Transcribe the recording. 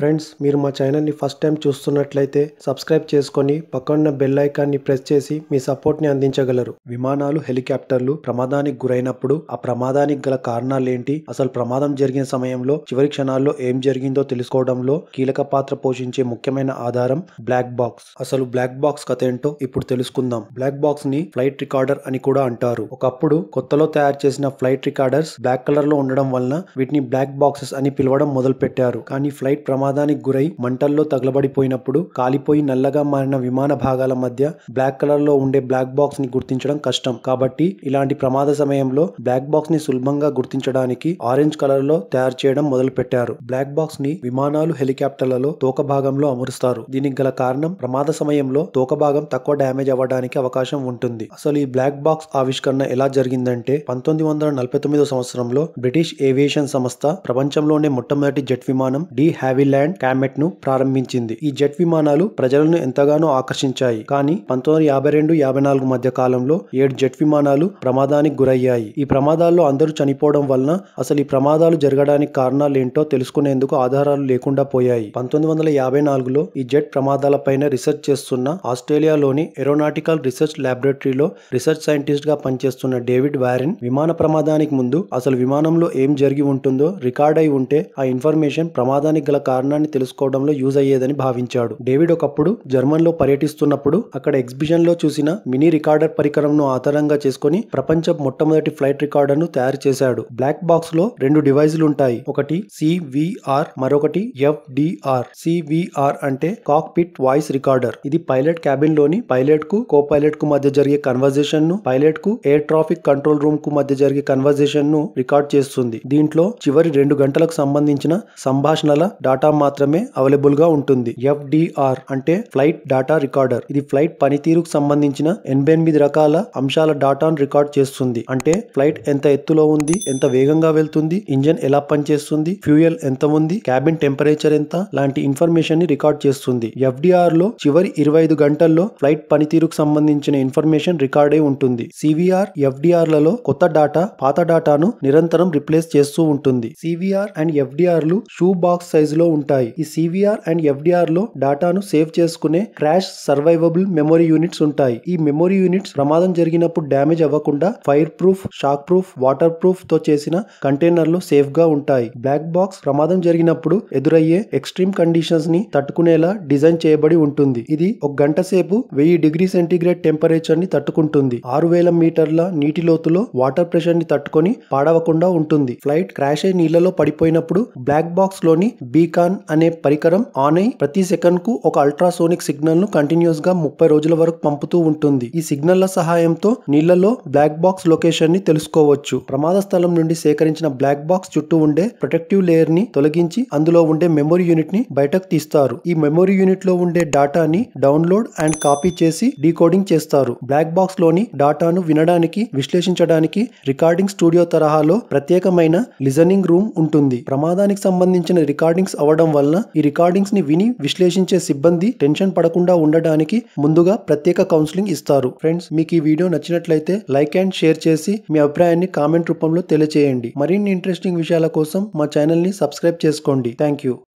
friends మీరు మా ఛానల్ని ఫస్ట్ టైం చూస్తున్నట్లయితే సబ్స్క్రైబ్ చేసుకొని పక్కన్న బెల్ ఐకాన్ని ప్రెస్ చేసి మీ సపోర్ట్ని అందించగలరు విమానాలు హెలికాప్టర్లు ప్రమాదానికి గురైనప్పుడు ఆ ప్రమాదానికి గల కారణాలేంటి అసలు ప్రమాదం జరిగిన సమయంలో చివరి క్షణాల్లో ఏం జరిగిందో తెలుసుకోవడంలో కీలక పాత్ర పోషించే ముఖ్యమైన ఆధారం బ్లాక్ బాక్స్ అసలు బ్లాక్ బాక్స్ కథ ఏంటో ఇప్పుడు తెలుసుకుందాం బ్లాక్ బాక్స్ ని ఫ్లైట్ రికార్డర్ అని కూడా అంటారు ఒకప్పుడు కొత్తలో తయారు చేసిన ఫ్లైట్ రికార్డర్స్ బ్లాక్ కలర్ లో ఉండడం వలన వీటిని బ్లాక్ బాక్సెస్ అని పిలవడం మొదలు పెట్టారు కానీ ఫ్లైట్ ప్రమాదం ప్రమాదానికి గురై మంటల్లో తగలబడిపోయినప్పుడు కాలిపోయి నల్లగా మారిన విమాన భాగాల మధ్య బ్లాక్ కలర్ లో ఉండే బ్లాక్ బాక్స్ ని గుర్తించడం కష్టం కాబట్టి ఇలాంటి ప్రమాద సమయంలో బ్లాక్ బాక్స్ ని సులభంగా గుర్తించడానికి ఆరెంజ్ కలర్ లో తయారు చేయడం మొదలు పెట్టారు బ్లాక్ బాక్స్ ని విమానాలు హెలికాప్టర్లలో తోక భాగంలో అమరుస్తారు దీనికి గల కారణం ప్రమాద సమయంలో తోక భాగం తక్కువ డ్యామేజ్ అవ్వడానికి అవకాశం ఉంటుంది అసలు ఈ బ్లాక్ బాక్స్ ఆవిష్కరణ ఎలా జరిగిందంటే పంతొమ్మిది వందల నలభై తొమ్మిదో సంవత్సరంలో బ్రిటిష్ ఏవియేషన్ సంస్థ ప్రపంచంలోనే మొట్టమొదటి జెట్ విమానం డి హ్యావిల్ ల్యాండ్ క్యామెట్ ను ప్రారంభించింది ఈ జెట్ విమానాలు ప్రజలను ఎంతగానో ఆకర్షించాయి కానీ పంతొమ్మిది యాభై రెండు యాభై నాలుగు మధ్య కాలంలో ఏడు జెట్ విమానాలు ప్రమాదానికి గురయ్యాయి ఈ ప్రమాదాల్లో అందరూ చనిపోవడం వలన అసలు ఈ ప్రమాదాలు జరగడానికి కారణాలు ఏంటో తెలుసుకునేందుకు ఆధారాలు లేకుండా పోయాయి పంతొమ్మిది వందల యాభై నాలుగులో ఈ జెట్ ప్రమాదాలపైన రీసెర్చ్ చేస్తున్న ఆస్ట్రేలియాలోని ఏరోనాటికల్ రీసెర్చ్ ల్యాబొరేటరీలో రీసెర్చ్ సైంటిస్ట్ గా పనిచేస్తున్న డేవిడ్ వారిన్ విమాన ప్రమాదానికి ముందు అసలు విమానంలో ఏం జరిగి ఉంటుందో రికార్డ్ అయి ఉంటే ఆ ఇన్ఫర్మేషన్ ప్రమాదానికి గల కారణం కారణాన్ని తెలుసుకోవడంలో యూజ్ అయ్యేదని భావించాడు డేవిడ్ ఒకప్పుడు జర్మన్లో పర్యటిస్తున్నప్పుడు అక్కడ ఎగ్జిబిషన్లో చూసిన మినీ రికార్డర్ పరికరంను ఆధారంగా చేసుకుని ప్రపంచ మొట్టమొదటి ఫ్లైట్ రికార్డర్ను తయారు చేశాడు బ్లాక్ బాక్స్ లో రెండు డివైజులు ఉంటాయి ఒకటి సివిఆర్ మరొకటి ఎఫ్డిఆర్ సివిఆర్ అంటే కాక్పిట్ వాయిస్ రికార్డర్ ఇది పైలట్ క్యాబిన్ లోని పైలట్ కు కో పైలట్ కు మధ్య జరిగే కన్వర్జేషన్ ను పైలట్ కు ఎయిర్ ట్రాఫిక్ కంట్రోల్ రూమ్ కు మధ్య జరిగే కన్వర్జేషన్ ను రికార్డ్ చేస్తుంది దీంట్లో చివరి రెండు గంటలకు సంబంధించిన సంభాషణల డాటా మాత్రమే అవైలబుల్ గా ఉంటుంది ఎఫ్డిఆర్ అంటే ఫ్లైట్ డాటా రికార్డర్ ఇది ఫ్లైట్ పనితీరుకు సంబంధించిన ఎనభై ఎనిమిది రకాల అంశాల డాటాను రికార్డ్ చేస్తుంది అంటే ఫ్లైట్ ఎంత ఎత్తులో ఉంది ఎంత వేగంగా వెళ్తుంది ఇంజన్ ఎలా పనిచేస్తుంది ఫ్యూయల్ ఎంత ఉంది క్యాబిన్ టెంపరేచర్ ఎంత లాంటి ఇన్ఫర్మేషన్ ని రికార్డ్ చేస్తుంది ఎఫ్డిఆర్ లో చివరి ఇరవై ఐదు గంటల్లో ఫ్లైట్ పనితీరుకు సంబంధించిన ఇన్ఫర్మేషన్ రికార్డ్ అయి ఉంటుంది సివిఆర్ ఎఫ్డిఆర్ లలో కొత్త డాటా పాత డాటాను నిరంతరం రిప్లేస్ చేస్తూ ఉంటుంది సివిఆర్ అండ్ ఎఫ్డిఆర్ లు షూ బాక్స్ సైజులో ఉంటుంది ఉంటాయి ఈ సివిఆర్ అండ్ ఎఫ్డిఆర్ లో డేటాను సేవ్ చేసుకునే క్రాష్ సర్వైవబుల్ మెమొరీ యూనిట్స్ ఉంటాయి ఈ మెమొరీ యూనిట్స్ ప్రమాదం జరిగినప్పుడు డ్యామేజ్ అవ్వకుండా fireproof shockproof waterproof తో చేసిన కంటైనర్లు సేఫ్ గా ఉంటాయి బ్లాక్ బాక్స్ ప్రమాదం జరిగినప్పుడు ఎదురయ్యే ఎక్స్ట్రీమ్ కండిషన్స్ ని తట్టుకునేలా డిజైన్ చేయబడి ఉంటుంది ఇది ఒక గంట సేపు వెయ్యి డిగ్రీ సెంటీగ్రేడ్ టెంపరేచర్ ని తట్టుకుంటుంది ఆరు వేల మీటర్ల నీటి లోతులో వాటర్ ప్రెషర్ ని తట్టుకొని పాడవకుండా ఉంటుంది ఫ్లైట్ క్రాష్ అయి నీళ్లలో పడిపోయినప్పుడు బ్లాక్ బాక్స్ లోని బీకాన్ గన్ అనే పరికరం ఆన్ అయి ప్రతి సెకండ్ కు ఒక అల్ట్రాసోనిక్ సిగ్నల్ ను కంటిన్యూస్ గా ముప్పై రోజుల వరకు పంపుతూ ఉంటుంది ఈ సిగ్నల్ల సహాయంతో నీళ్లలో బ్లాక్ బాక్స్ లొకేషన్ ని తెలుసుకోవచ్చు ప్రమాద స్థలం నుండి సేకరించిన బ్లాక్ బాక్స్ చుట్టూ ఉండే ప్రొటెక్టివ్ లేయర్ ని తొలగించి అందులో ఉండే మెమొరీ యూనిట్ ని బయటకు తీస్తారు ఈ మెమొరీ యూనిట్ లో ఉండే డేటాని డౌన్లోడ్ అండ్ కాపీ చేసి డీకోడింగ్ చేస్తారు బ్లాక్ బాక్స్ లోని డేటాను వినడానికి విశ్లేషించడానికి రికార్డింగ్ స్టూడియో తరహాలో ప్రత్యేకమైన లిజనింగ్ రూమ్ ఉంటుంది ప్రమాదానికి సంబంధించిన రికార్డింగ్స్ అవడం ఉండడం వలన ఈ రికార్డింగ్స్ ని విని విశ్లేషించే సిబ్బంది టెన్షన్ పడకుండా ఉండడానికి ముందుగా ప్రత్యేక కౌన్సిలింగ్ ఇస్తారు ఫ్రెండ్స్ మీకు ఈ వీడియో నచ్చినట్లయితే లైక్ అండ్ షేర్ చేసి మీ అభిప్రాయాన్ని కామెంట్ రూపంలో తెలియజేయండి మరిన్ని ఇంట్రెస్టింగ్ విషయాల కోసం మా ని సబ్స్క్రైబ్ చేసుకోండి థ్యాంక్ యూ